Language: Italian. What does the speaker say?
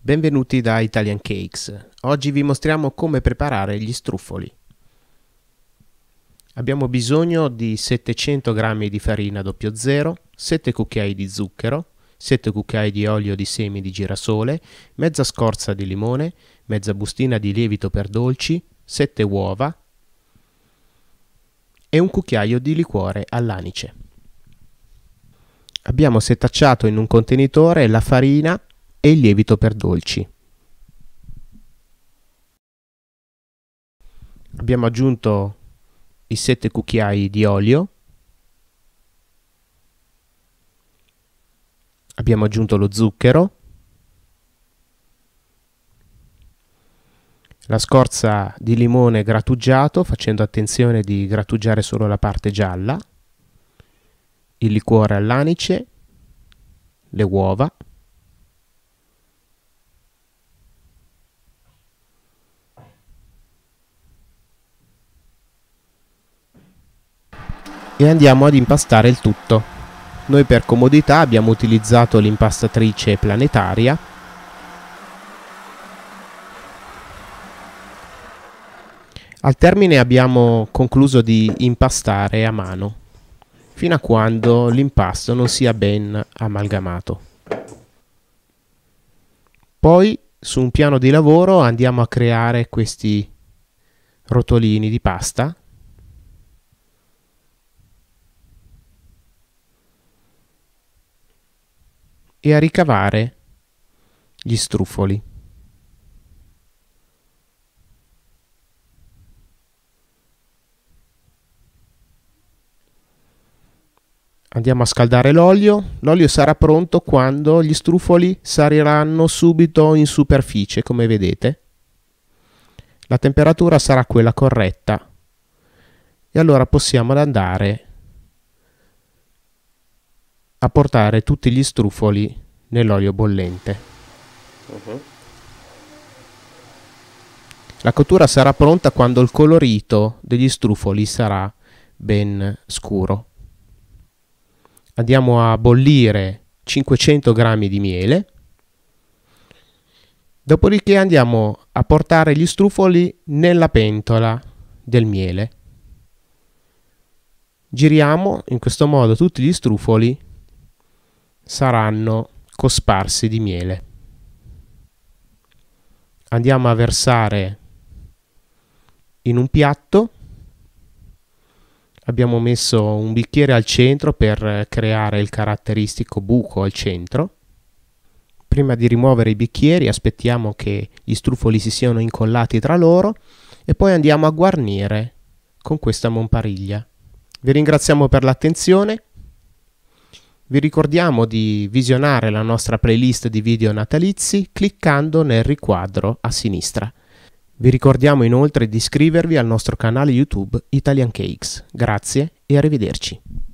Benvenuti da Italian Cakes. Oggi vi mostriamo come preparare gli struffoli. Abbiamo bisogno di 700 g di farina 00, 7 cucchiai di zucchero, 7 cucchiai di olio di semi di girasole, mezza scorza di limone, mezza bustina di lievito per dolci, 7 uova e un cucchiaio di liquore all'anice. Abbiamo setacciato in un contenitore la farina e il lievito per dolci. Abbiamo aggiunto i 7 cucchiai di olio. Abbiamo aggiunto lo zucchero. La scorza di limone grattugiato, facendo attenzione di grattugiare solo la parte gialla. Il liquore all'anice. Le uova. e andiamo ad impastare il tutto. Noi per comodità abbiamo utilizzato l'impastatrice planetaria Al termine abbiamo concluso di impastare a mano, fino a quando l'impasto non sia ben amalgamato. Poi su un piano di lavoro andiamo a creare questi rotolini di pasta e a ricavare gli strufoli. Andiamo a scaldare l'olio, l'olio sarà pronto quando gli strufoli saliranno subito in superficie, come vedete. La temperatura sarà quella corretta e allora possiamo andare a portare tutti gli strufoli nell'olio bollente. Uh-huh. La cottura sarà pronta quando il colorito degli strufoli sarà ben scuro. Andiamo a bollire 500 g di miele. Dopodiché andiamo a portare gli strufoli nella pentola del miele. Giriamo in questo modo tutti gli strufoli saranno cosparsi di miele. Andiamo a versare in un piatto. Abbiamo messo un bicchiere al centro per creare il caratteristico buco al centro. Prima di rimuovere i bicchieri aspettiamo che gli struffoli si siano incollati tra loro e poi andiamo a guarnire con questa monpariglia. Vi ringraziamo per l'attenzione vi ricordiamo di visionare la nostra playlist di video natalizi cliccando nel riquadro a sinistra. Vi ricordiamo inoltre di iscrivervi al nostro canale YouTube Italian Cakes. Grazie e arrivederci.